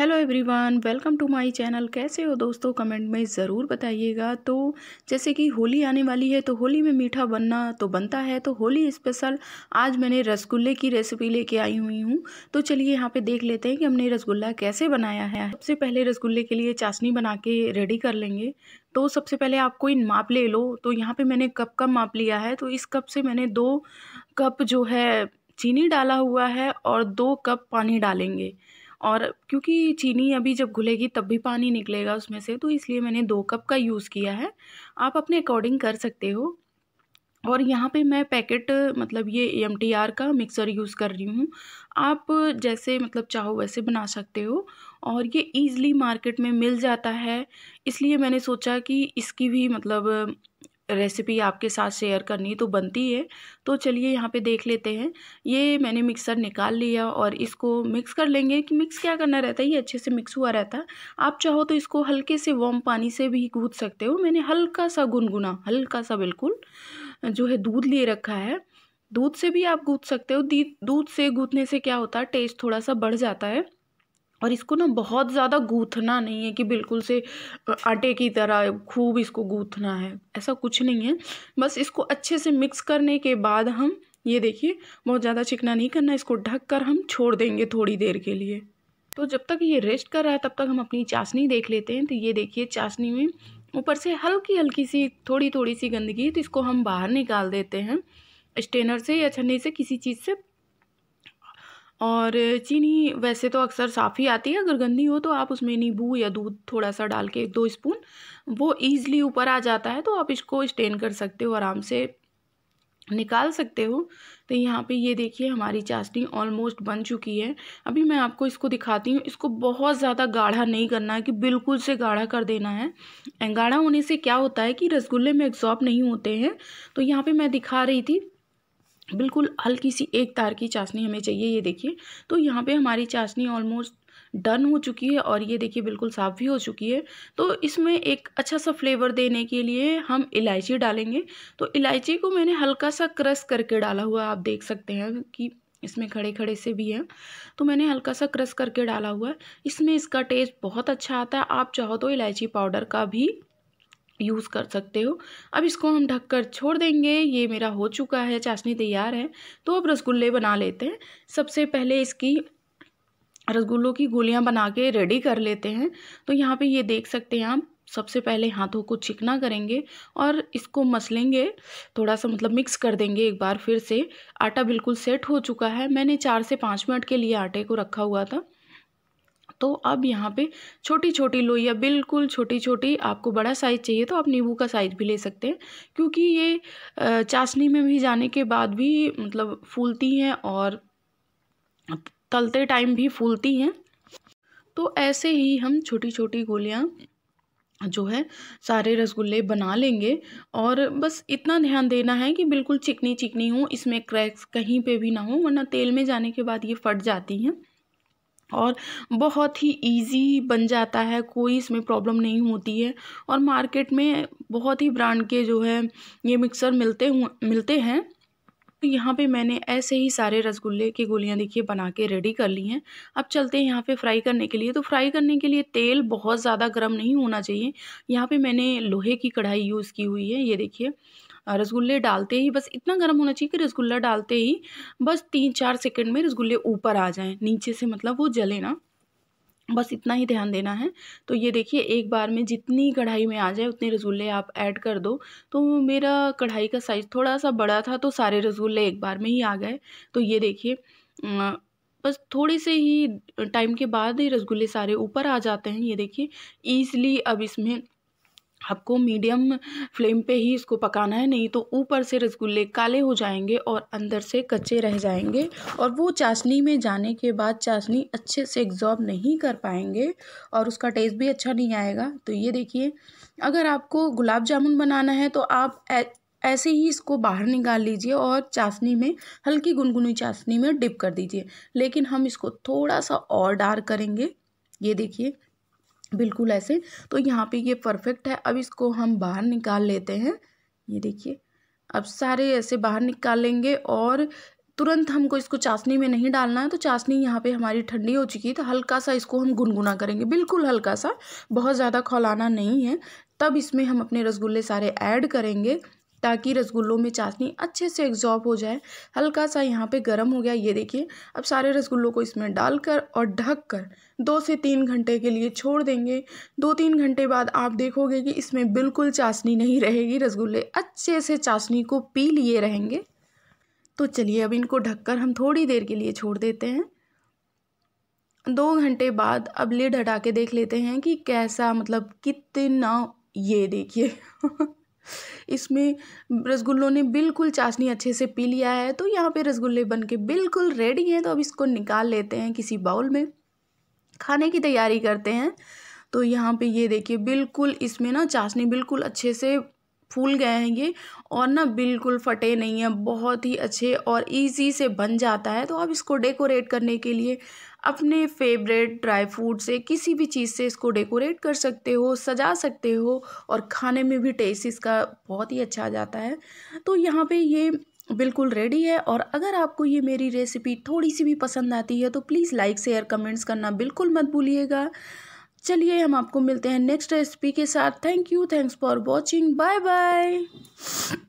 hello everyone welcome to my channel कैसे हो दोस्तों कमेंट में ज़रूर बताइएगा तो जैसे कि होली आने वाली है तो होली में मीठा बनना तो बनता है तो होली स्पेशल आज मैंने रसगुल्ले की रेसिपी लेके आई हुई हूँ तो चलिए यहाँ पे देख लेते हैं कि हमने रसगुल्ला कैसे बनाया है सबसे पहले रसगुल्ले के लिए चाशनी बना के रेडी कर लेंगे तो सबसे पहले आप कोई माप ले लो तो यहाँ पर मैंने कप का माप लिया है तो इस कप से मैंने दो कप जो है चीनी डाला हुआ है और दो कप पानी डालेंगे और क्योंकि चीनी अभी जब घुलेगी तब भी पानी निकलेगा उसमें से तो इसलिए मैंने दो कप का यूज़ किया है आप अपने अकॉर्डिंग कर सकते हो और यहाँ पे मैं पैकेट मतलब ये एम का मिक्सर यूज़ कर रही हूँ आप जैसे मतलब चाहो वैसे बना सकते हो और ये ईज़िली मार्केट में मिल जाता है इसलिए मैंने सोचा कि इसकी भी मतलब रेसिपी आपके साथ शेयर करनी तो बनती है तो चलिए यहाँ पे देख लेते हैं ये मैंने मिक्सर निकाल लिया और इसको मिक्स कर लेंगे कि मिक्स क्या करना रहता है ये अच्छे से मिक्स हुआ रहता है आप चाहो तो इसको हल्के से वॉम पानी से भी गूँध सकते हो मैंने हल्का सा गुनगुना हल्का सा बिल्कुल जो है दूध लिए रखा है दूध से भी आप गूँथ सकते हो दूध से गूँथने से क्या होता है टेस्ट थोड़ा सा बढ़ जाता है और इसको ना बहुत ज़्यादा गूँथना नहीं है कि बिल्कुल से आटे की तरह खूब इसको गूँथना है ऐसा कुछ नहीं है बस इसको अच्छे से मिक्स करने के बाद हम ये देखिए बहुत ज़्यादा चिकना नहीं करना इसको ढक कर हम छोड़ देंगे थोड़ी देर के लिए तो जब तक ये रेस्ट कर रहा है तब तक हम अपनी चाशनी देख लेते हैं तो ये देखिए चाशनी में ऊपर से हल्की हल्की सी थोड़ी थोड़ी सी गंदगी तो इसको हम बाहर निकाल देते हैं स्टेनर से या छन्नी से किसी चीज़ से और चीनी वैसे तो अक्सर साफ़ ही आती है अगर गंदी हो तो आप उसमें नींबू या दूध थोड़ा सा डाल के एक दो स्पून वो ईज़िली ऊपर आ जाता है तो आप इसको स्टेन कर सकते हो आराम से निकाल सकते हो तो यहाँ पे ये देखिए हमारी चाशनी ऑलमोस्ट बन चुकी है अभी मैं आपको इसको दिखाती हूँ इसको बहुत ज़्यादा गाढ़ा नहीं करना है कि बिल्कुल से गाढ़ा कर देना है गाढ़ा होने से क्या होता है कि रसगुल्ले में एग्जॉर्ब नहीं होते हैं तो यहाँ पे मैं दिखा रही थी बिल्कुल हल्की सी एक तार की चाशनी हमें चाहिए ये देखिए तो यहाँ पे हमारी चाशनी ऑलमोस्ट डन हो चुकी है और ये देखिए बिल्कुल साफ़ भी हो चुकी है तो इसमें एक अच्छा सा फ्लेवर देने के लिए हम इलायची डालेंगे तो इलायची को मैंने हल्का सा क्रश करके डाला हुआ आप देख सकते हैं कि इसमें खड़े खड़े से भी है तो मैंने हल्का सा क्रश करके डाला हुआ है इसमें इसका टेस्ट बहुत अच्छा आता है आप चाहो तो इलायची पाउडर का भी यूज़ कर सकते हो अब इसको हम ढककर छोड़ देंगे ये मेरा हो चुका है चाशनी तैयार है तो अब रसगुल्ले बना लेते हैं सबसे पहले इसकी रसगुल्लों की गोलियां बना के रेडी कर लेते हैं तो यहाँ पे ये देख सकते हैं आप सबसे पहले हाथों को चिकना करेंगे और इसको मसलेंगे थोड़ा सा मतलब मिक्स कर देंगे एक बार फिर से आटा बिल्कुल सेट हो चुका है मैंने चार से पाँच मिनट के लिए आटे को रखा हुआ था तो अब यहाँ पे छोटी छोटी लोई या बिल्कुल छोटी छोटी आपको बड़ा साइज़ चाहिए तो आप नींबू का साइज़ भी ले सकते हैं क्योंकि ये चाशनी में भी जाने के बाद भी मतलब फूलती हैं और तलते टाइम भी फूलती हैं तो ऐसे ही हम छोटी छोटी गोलियाँ जो है सारे रसगुल्ले बना लेंगे और बस इतना ध्यान देना है कि बिल्कुल चिकनी चिकनी हो इसमें क्रैक्स कहीं पे भी ना हो वरना तेल में जाने के बाद ये फट जाती हैं और बहुत ही ईज़ी बन जाता है कोई इसमें प्रॉब्लम नहीं होती है और मार्केट में बहुत ही ब्रांड के जो है ये मिक्सर मिलते हुए मिलते हैं तो यहाँ पे मैंने ऐसे ही सारे रसगुल्ले की गोलियाँ देखिए बना के रेडी कर ली हैं अब चलते हैं यहाँ पे फ्राई करने के लिए तो फ्राई करने के लिए तेल बहुत ज़्यादा गर्म नहीं होना चाहिए यहाँ पे मैंने लोहे की कढ़ाई यूज़ की हुई है ये देखिए रसगुल्ले डालते ही बस इतना गर्म होना चाहिए कि रसगुल्ला डालते ही बस तीन चार सेकेंड में रसगुल्ले ऊपर आ जाएँ नीचे से मतलब वो जले ना बस इतना ही ध्यान देना है तो ये देखिए एक बार में जितनी कढ़ाई में आ जाए उतने रसगुल्ले आप ऐड कर दो तो मेरा कढ़ाई का साइज़ थोड़ा सा बड़ा था तो सारे रसगुल्ले एक बार में ही आ गए तो ये देखिए बस थोड़े से ही टाइम के बाद ही रसगुल्ले सारे ऊपर आ जाते हैं ये देखिए ईज़िली अब इसमें आपको मीडियम फ्लेम पे ही इसको पकाना है नहीं तो ऊपर से रसगुल्ले काले हो जाएंगे और अंदर से कच्चे रह जाएंगे और वो चाशनी में जाने के बाद चाशनी अच्छे से एग्जॉर्ब नहीं कर पाएंगे और उसका टेस्ट भी अच्छा नहीं आएगा तो ये देखिए अगर आपको गुलाब जामुन बनाना है तो आप ऐसे ही इसको बाहर निकाल लीजिए और चाशनी में हल्की गुनगुनी चाशनी में डिप कर दीजिए लेकिन हम इसको थोड़ा सा और डार्क करेंगे ये देखिए बिल्कुल ऐसे तो यहाँ पे ये परफेक्ट है अब इसको हम बाहर निकाल लेते हैं ये देखिए अब सारे ऐसे बाहर निकाल लेंगे और तुरंत हमको इसको चाशनी में नहीं डालना है तो चाशनी यहाँ पे हमारी ठंडी हो चुकी है तो हल्का सा इसको हम गुनगुना करेंगे बिल्कुल हल्का सा बहुत ज़्यादा खौलाना नहीं है तब इसमें हम अपने रसगुल्ले सारे ऐड करेंगे ताकि रसगुल्लों में चाशनी अच्छे से एग्जॉर्ब हो जाए हल्का सा यहाँ पे गर्म हो गया ये देखिए अब सारे रसगुल्लों को इसमें डालकर और ढक कर दो से तीन घंटे के लिए छोड़ देंगे दो तीन घंटे बाद आप देखोगे कि इसमें बिल्कुल चाशनी नहीं रहेगी रसगुल्ले अच्छे से चाशनी को पी लिए रहेंगे तो चलिए अब इनको ढक हम थोड़ी देर के लिए छोड़ देते हैं दो घंटे बाद अब लिड हटा के देख लेते हैं कि कैसा मतलब कितना ये देखिए इसमें रसगुल्लों ने बिल्कुल चाशनी अच्छे से पी लिया है तो यहाँ पे रसगुल्ले बन के बिल्कुल रेडी हैं तो अब इसको निकाल लेते हैं किसी बाउल में खाने की तैयारी करते हैं तो यहाँ पे ये देखिए बिल्कुल इसमें ना चाशनी बिल्कुल अच्छे से फूल गए हैं ये और ना बिल्कुल फटे नहीं हैं बहुत ही अच्छे और ईजी से बन जाता है तो अब इसको डेकोरेट करने के लिए अपने फेवरेट ड्राई फ्रूट से किसी भी चीज़ से इसको डेकोरेट कर सकते हो सजा सकते हो और खाने में भी टेस्ट इसका बहुत ही अच्छा आ जाता है तो यहाँ पे ये बिल्कुल रेडी है और अगर आपको ये मेरी रेसिपी थोड़ी सी भी पसंद आती है तो प्लीज़ लाइक शेयर कमेंट्स करना बिल्कुल मत भूलिएगा चलिए हम आपको मिलते हैं नेक्स्ट रेसिपी के साथ thank you thanks for watching bye bye